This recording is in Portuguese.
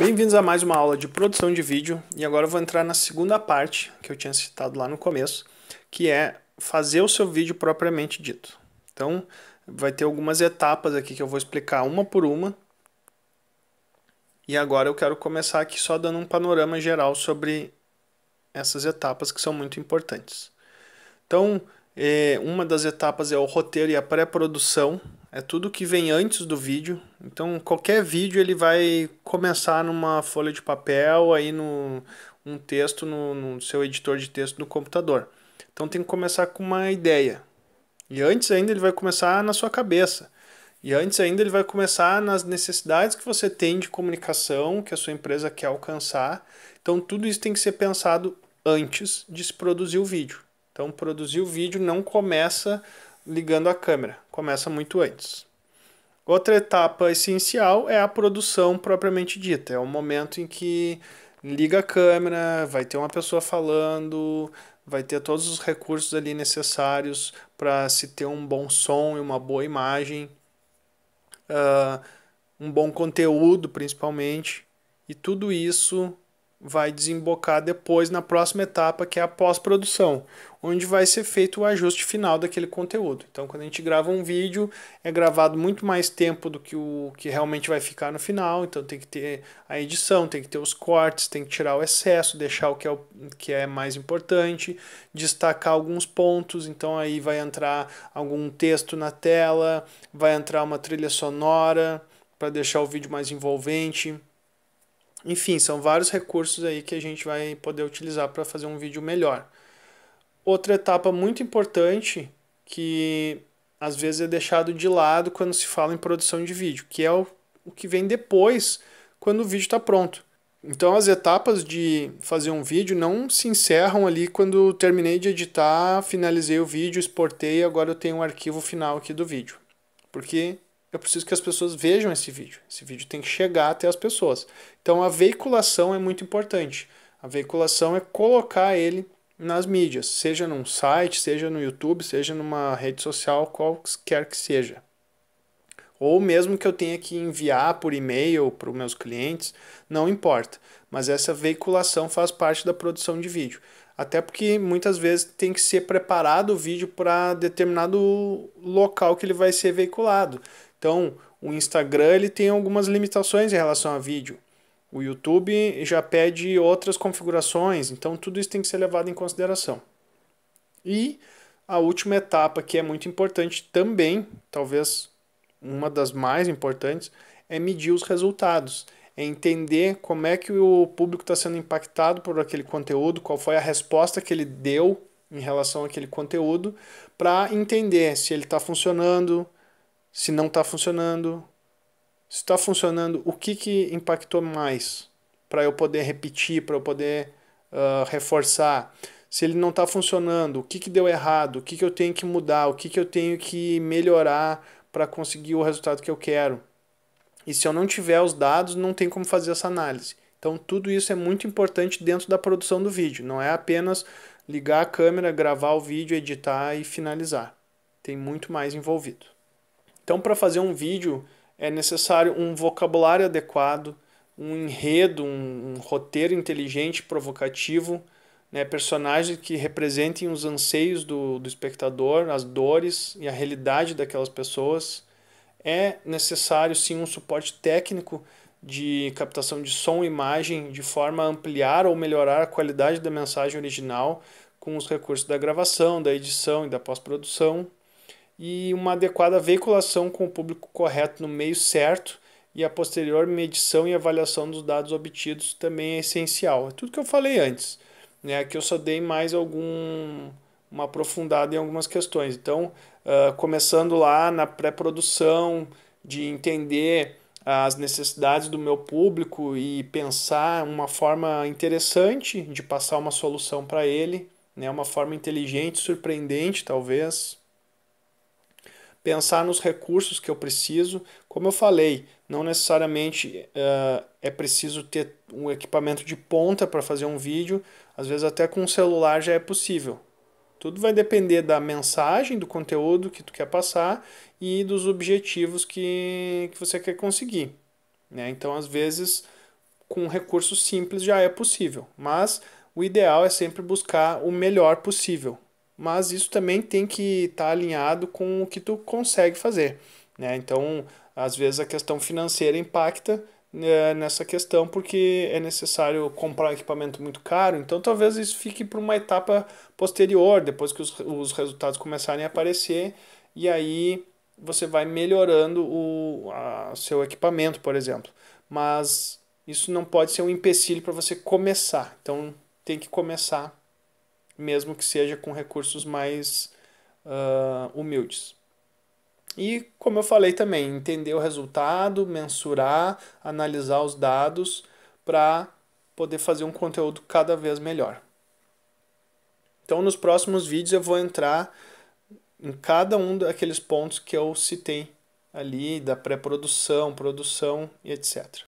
Bem-vindos a mais uma aula de produção de vídeo e agora eu vou entrar na segunda parte que eu tinha citado lá no começo, que é fazer o seu vídeo propriamente dito. Então, vai ter algumas etapas aqui que eu vou explicar uma por uma. E agora eu quero começar aqui só dando um panorama geral sobre essas etapas que são muito importantes. Então, eh, uma das etapas é o roteiro e a pré-produção, é tudo que vem antes do vídeo. Então qualquer vídeo ele vai começar numa folha de papel, aí no um texto no, no seu editor de texto no computador. Então tem que começar com uma ideia. E antes ainda ele vai começar na sua cabeça. E antes ainda ele vai começar nas necessidades que você tem de comunicação, que a sua empresa quer alcançar. Então tudo isso tem que ser pensado antes de se produzir o vídeo. Então produzir o vídeo não começa ligando a câmera começa muito antes. Outra etapa essencial é a produção propriamente dita, é o momento em que liga a câmera, vai ter uma pessoa falando, vai ter todos os recursos ali necessários para se ter um bom som e uma boa imagem, uh, um bom conteúdo principalmente, e tudo isso vai desembocar depois na próxima etapa, que é a pós-produção, onde vai ser feito o ajuste final daquele conteúdo. Então, quando a gente grava um vídeo, é gravado muito mais tempo do que o que realmente vai ficar no final, então tem que ter a edição, tem que ter os cortes, tem que tirar o excesso, deixar o que é, o, que é mais importante, destacar alguns pontos, então aí vai entrar algum texto na tela, vai entrar uma trilha sonora para deixar o vídeo mais envolvente enfim, são vários recursos aí que a gente vai poder utilizar para fazer um vídeo melhor. Outra etapa muito importante que às vezes é deixado de lado quando se fala em produção de vídeo, que é o, o que vem depois quando o vídeo está pronto. Então as etapas de fazer um vídeo não se encerram ali quando terminei de editar, finalizei o vídeo, exportei, agora eu tenho um arquivo final aqui do vídeo. Porque eu preciso que as pessoas vejam esse vídeo. Esse vídeo tem que chegar até as pessoas. Então a veiculação é muito importante. A veiculação é colocar ele nas mídias, seja num site, seja no YouTube, seja numa rede social, qualquer que seja. Ou mesmo que eu tenha que enviar por e-mail para os meus clientes, não importa. Mas essa veiculação faz parte da produção de vídeo. Até porque muitas vezes tem que ser preparado o vídeo para determinado local que ele vai ser veiculado. Então, o Instagram ele tem algumas limitações em relação a vídeo. O YouTube já pede outras configurações, então tudo isso tem que ser levado em consideração. E a última etapa que é muito importante também, talvez uma das mais importantes, é medir os resultados, é entender como é que o público está sendo impactado por aquele conteúdo, qual foi a resposta que ele deu em relação àquele conteúdo, para entender se ele está funcionando, se não está funcionando, se está funcionando, o que, que impactou mais para eu poder repetir, para eu poder uh, reforçar. Se ele não está funcionando, o que, que deu errado, o que, que eu tenho que mudar, o que, que eu tenho que melhorar para conseguir o resultado que eu quero. E se eu não tiver os dados, não tem como fazer essa análise. Então, tudo isso é muito importante dentro da produção do vídeo. Não é apenas ligar a câmera, gravar o vídeo, editar e finalizar. Tem muito mais envolvido. Então, para fazer um vídeo é necessário um vocabulário adequado, um enredo, um, um roteiro inteligente, provocativo, né? personagens que representem os anseios do, do espectador, as dores e a realidade daquelas pessoas. É necessário sim um suporte técnico de captação de som e imagem de forma a ampliar ou melhorar a qualidade da mensagem original com os recursos da gravação, da edição e da pós-produção e uma adequada veiculação com o público correto no meio certo e a posterior medição e avaliação dos dados obtidos também é essencial. É tudo que eu falei antes, né? Aqui eu só dei mais algum uma aprofundada em algumas questões. Então, uh, começando lá na pré-produção, de entender as necessidades do meu público e pensar uma forma interessante de passar uma solução para ele, né? Uma forma inteligente, surpreendente, talvez pensar nos recursos que eu preciso. Como eu falei, não necessariamente uh, é preciso ter um equipamento de ponta para fazer um vídeo, às vezes até com um celular já é possível. Tudo vai depender da mensagem, do conteúdo que tu quer passar e dos objetivos que, que você quer conseguir. Né? Então, às vezes, com um recursos simples já é possível, mas o ideal é sempre buscar o melhor possível mas isso também tem que estar tá alinhado com o que tu consegue fazer. Né? Então, às vezes a questão financeira impacta né, nessa questão porque é necessário comprar um equipamento muito caro, então talvez isso fique para uma etapa posterior, depois que os, os resultados começarem a aparecer, e aí você vai melhorando o a, seu equipamento, por exemplo. Mas isso não pode ser um empecilho para você começar. Então tem que começar mesmo que seja com recursos mais uh, humildes. E, como eu falei também, entender o resultado, mensurar, analisar os dados para poder fazer um conteúdo cada vez melhor. Então, nos próximos vídeos, eu vou entrar em cada um daqueles pontos que eu citei ali, da pré-produção, produção e etc.